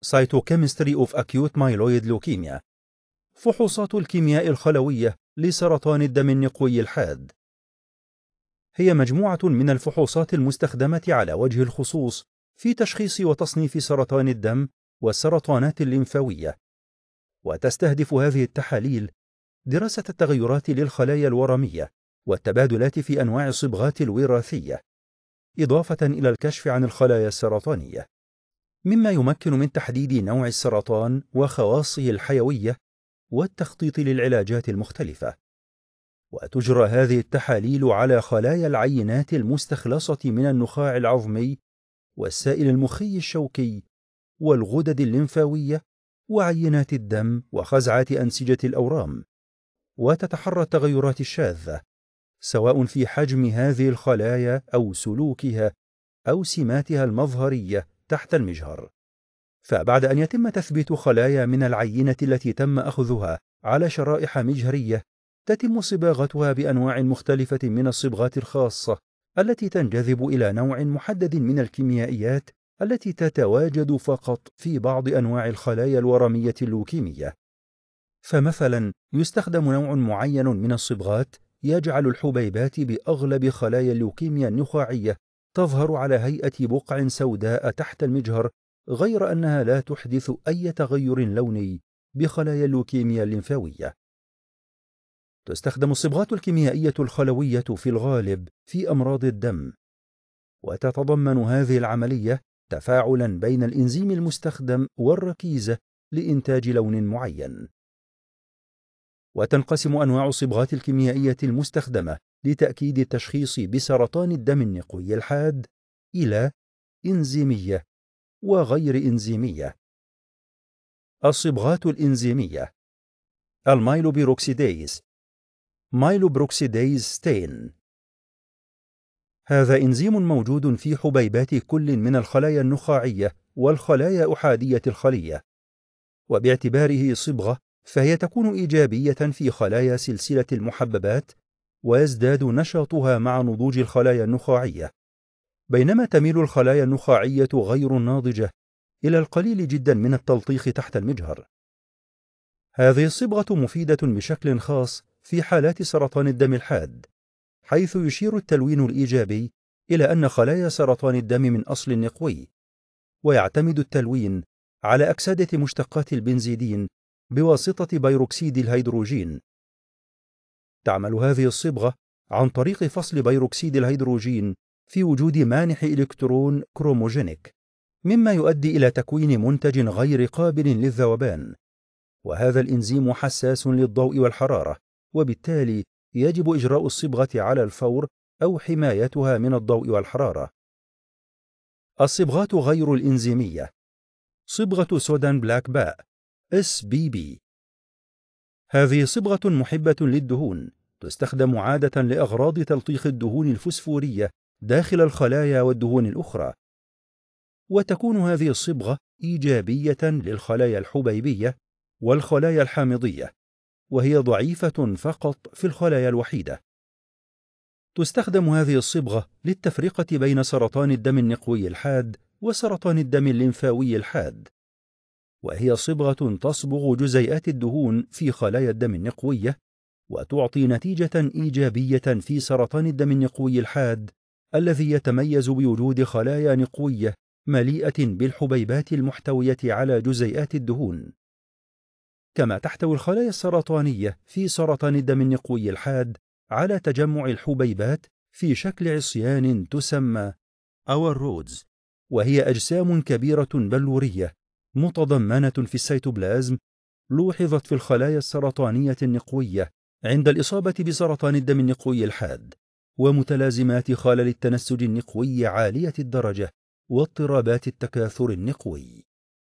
Cytochemistry of Acute Myeloid Leukemia فحوصات الكيمياء الخلوية لسرطان الدم النقوي الحاد هي مجموعة من الفحوصات المستخدمة على وجه الخصوص في تشخيص وتصنيف سرطان الدم والسرطانات الليمفاوية وتستهدف هذه التحاليل دراسة التغيرات للخلايا الورمية والتبادلات في أنواع الصبغات الوراثية إضافة إلى الكشف عن الخلايا السرطانية مما يمكن من تحديد نوع السرطان وخواصه الحيوية والتخطيط للعلاجات المختلفة وتجرى هذه التحاليل على خلايا العينات المستخلصة من النخاع العظمي والسائل المخي الشوكي والغدد الليمفاوية وعينات الدم وخزعات أنسجة الأورام وتتحرى التغيرات الشاذة سواء في حجم هذه الخلايا أو سلوكها أو سماتها المظهرية تحت المجهر فبعد أن يتم تثبيت خلايا من العينة التي تم أخذها على شرائح مجهرية تتم صباغتها بأنواع مختلفة من الصبغات الخاصة التي تنجذب إلى نوع محدد من الكيميائيات التي تتواجد فقط في بعض أنواع الخلايا الورمية اللوكيمية فمثلا يستخدم نوع معين من الصبغات يجعل الحبيبات بأغلب خلايا اللوكيميا النخاعية تظهر على هيئة بقع سوداء تحت المجهر غير أنها لا تحدث أي تغير لوني بخلايا اللوكيميا الليمفاوية تستخدم الصبغات الكيميائية الخلوية في الغالب في أمراض الدم وتتضمن هذه العملية تفاعلا بين الإنزيم المستخدم والركيزة لإنتاج لون معين وتنقسم أنواع الصبغات الكيميائية المستخدمة لتأكيد التشخيص بسرطان الدم النقوي الحاد إلى إنزيمية وغير إنزيمية. الصبغات الإنزيمية المايلوبيروكسيديز مايلوبروكسيديز ستين هذا إنزيم موجود في حبيبات كل من الخلايا النخاعية والخلايا أحادية الخلية وباعتباره صبغة فهي تكون إيجابية في خلايا سلسلة المحببات ويزداد نشاطها مع نضوج الخلايا النخاعية بينما تميل الخلايا النخاعية غير الناضجة إلى القليل جدا من التلطيخ تحت المجهر هذه الصبغة مفيدة بشكل خاص في حالات سرطان الدم الحاد حيث يشير التلوين الإيجابي إلى أن خلايا سرطان الدم من أصل نقوي ويعتمد التلوين على أكسدة مشتقات البنزيدين بواسطة بيروكسيد الهيدروجين. تعمل هذه الصبغة عن طريق فصل بيروكسيد الهيدروجين في وجود مانح إلكترون كروموجينيك، مما يؤدي إلى تكوين منتج غير قابل للذوبان. وهذا الإنزيم حساس للضوء والحرارة، وبالتالي يجب إجراء الصبغة على الفور أو حمايتها من الضوء والحرارة. الصبغات غير الإنزيمية صبغة سودان بلاك باء SBB هذه صبغة محبة للدهون تستخدم عادة لأغراض تلطيخ الدهون الفسفورية داخل الخلايا والدهون الأخرى وتكون هذه الصبغة إيجابية للخلايا الحبيبية والخلايا الحامضية وهي ضعيفة فقط في الخلايا الوحيدة تستخدم هذه الصبغة للتفرقة بين سرطان الدم النقوي الحاد وسرطان الدم الليمفاوي الحاد وهي صبغة تصبغ جزيئات الدهون في خلايا الدم النقوية وتعطي نتيجة إيجابية في سرطان الدم النقوي الحاد الذي يتميز بوجود خلايا نقوية مليئة بالحبيبات المحتوية على جزيئات الدهون كما تحتوي الخلايا السرطانية في سرطان الدم النقوي الحاد على تجمع الحبيبات في شكل عصيان تسمى أور رودز وهي أجسام كبيرة بلورية متضمنة في السيتوبلازم لوحظت في الخلايا السرطانية النقوية عند الإصابة بسرطان الدم النقوي الحاد ومتلازمات خلل التنسج النقوي عالية الدرجة واضطرابات التكاثر النقوي